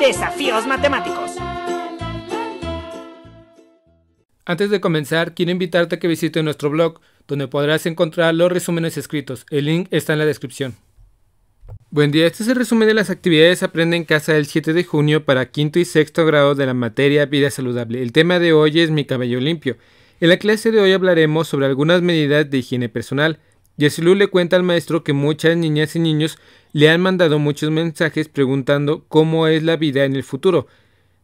Desafíos matemáticos. Antes de comenzar, quiero invitarte a que visite nuestro blog, donde podrás encontrar los resúmenes escritos. El link está en la descripción. Buen día, este es el resumen de las actividades Aprende en Casa del 7 de junio para quinto y sexto grado de la materia Vida Saludable. El tema de hoy es Mi cabello limpio. En la clase de hoy hablaremos sobre algunas medidas de higiene personal. Yesilu le cuenta al maestro que muchas niñas y niños le han mandado muchos mensajes preguntando cómo es la vida en el futuro.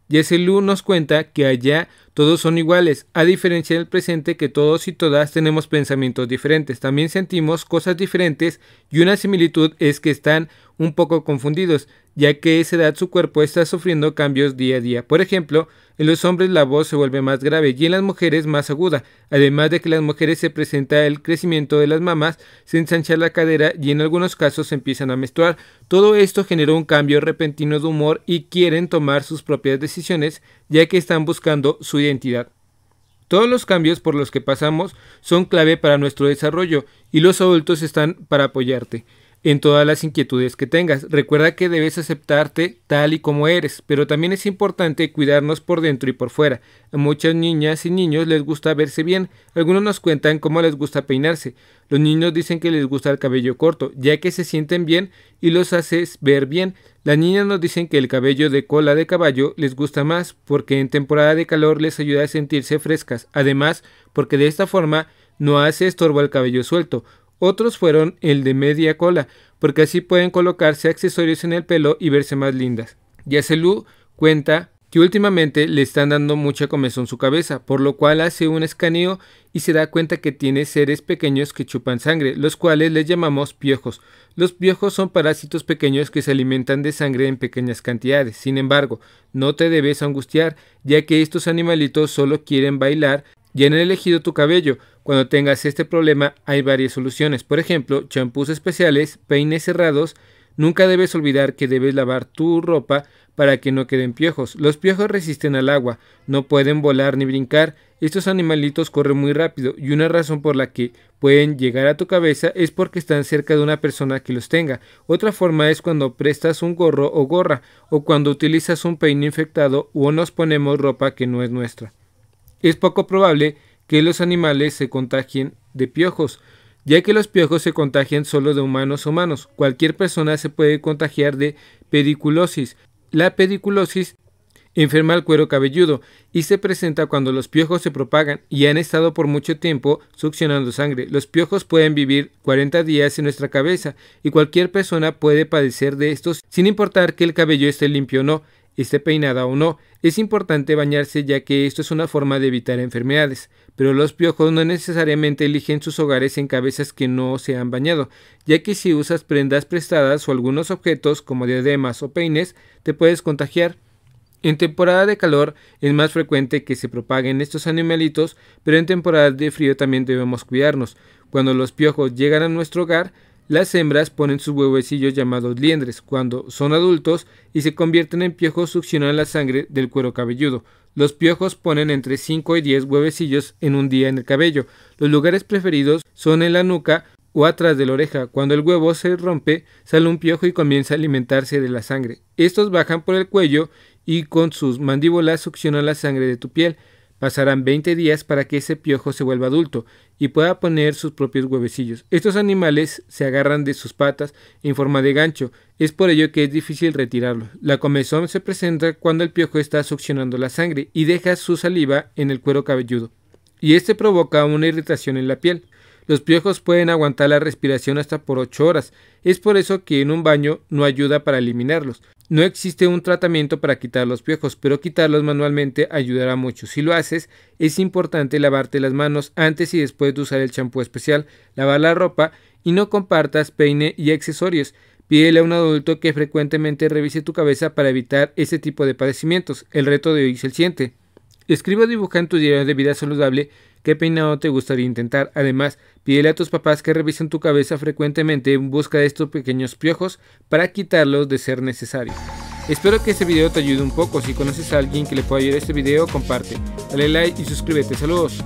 Yesilu nos cuenta que allá todos son iguales, a diferencia del presente que todos y todas tenemos pensamientos diferentes, también sentimos cosas diferentes y una similitud es que están un poco confundidos ya que a esa edad su cuerpo está sufriendo cambios día a día. Por ejemplo, en los hombres la voz se vuelve más grave y en las mujeres más aguda, además de que en las mujeres se presenta el crecimiento de las mamas, se ensancha la cadera y en algunos casos se empiezan a menstruar. Todo esto generó un cambio repentino de humor y quieren tomar sus propias decisiones, ya que están buscando su identidad. Todos los cambios por los que pasamos son clave para nuestro desarrollo y los adultos están para apoyarte en todas las inquietudes que tengas. Recuerda que debes aceptarte tal y como eres, pero también es importante cuidarnos por dentro y por fuera. A muchas niñas y niños les gusta verse bien, algunos nos cuentan cómo les gusta peinarse, los niños dicen que les gusta el cabello corto, ya que se sienten bien y los haces ver bien. Las niñas nos dicen que el cabello de cola de caballo les gusta más porque en temporada de calor les ayuda a sentirse frescas, además porque de esta forma no hace estorbo al cabello suelto. Otros fueron el de media cola, porque así pueden colocarse accesorios en el pelo y verse más lindas. Yacelú cuenta que últimamente le están dando mucha comezón su cabeza, por lo cual hace un escaneo y se da cuenta que tiene seres pequeños que chupan sangre, los cuales les llamamos piojos. Los piojos son parásitos pequeños que se alimentan de sangre en pequeñas cantidades. Sin embargo, no te debes angustiar, ya que estos animalitos solo quieren bailar y han elegido tu cabello, cuando tengas este problema hay varias soluciones, por ejemplo, champús especiales, peines cerrados, Nunca debes olvidar que debes lavar tu ropa para que no queden piojos. Los piojos resisten al agua, no pueden volar ni brincar. Estos animalitos corren muy rápido y una razón por la que pueden llegar a tu cabeza es porque están cerca de una persona que los tenga. Otra forma es cuando prestas un gorro o gorra o cuando utilizas un peine infectado o nos ponemos ropa que no es nuestra. Es poco probable que que los animales se contagien de piojos, ya que los piojos se contagian solo de humanos humanos. Cualquier persona se puede contagiar de pediculosis. La pediculosis enferma el cuero cabelludo y se presenta cuando los piojos se propagan y han estado por mucho tiempo succionando sangre. Los piojos pueden vivir 40 días en nuestra cabeza y cualquier persona puede padecer de estos sin importar que el cabello esté limpio o no esté peinada o no. Es importante bañarse ya que esto es una forma de evitar enfermedades, pero los piojos no necesariamente eligen sus hogares en cabezas que no se han bañado, ya que si usas prendas prestadas o algunos objetos como diademas o peines, te puedes contagiar. En temporada de calor es más frecuente que se propaguen estos animalitos, pero en temporada de frío también debemos cuidarnos. Cuando los piojos llegan a nuestro hogar, las hembras ponen sus huevecillos llamados liendres cuando son adultos y se convierten en piojos succionan la sangre del cuero cabelludo. Los piojos ponen entre 5 y 10 huevecillos en un día en el cabello. Los lugares preferidos son en la nuca o atrás de la oreja. Cuando el huevo se rompe, sale un piojo y comienza a alimentarse de la sangre. Estos bajan por el cuello y con sus mandíbulas succionan la sangre de tu piel. Pasarán 20 días para que ese piojo se vuelva adulto y pueda poner sus propios huevecillos. Estos animales se agarran de sus patas en forma de gancho, es por ello que es difícil retirarlos. La comezón se presenta cuando el piojo está succionando la sangre y deja su saliva en el cuero cabelludo, y este provoca una irritación en la piel. Los piojos pueden aguantar la respiración hasta por 8 horas. Es por eso que en un baño no ayuda para eliminarlos. No existe un tratamiento para quitar los piojos, pero quitarlos manualmente ayudará mucho. Si lo haces, es importante lavarte las manos antes y después de usar el champú especial, lavar la ropa y no compartas peine y accesorios. Pídele a un adulto que frecuentemente revise tu cabeza para evitar ese tipo de padecimientos. El reto de hoy es el siguiente. Escribe o dibuja en tu diario de vida saludable qué peinado te gustaría intentar. Además, pídele a tus papás que revisen tu cabeza frecuentemente en busca de estos pequeños piojos para quitarlos de ser necesario. Espero que este video te ayude un poco. Si conoces a alguien que le pueda ayudar este video, comparte. Dale like y suscríbete. Saludos.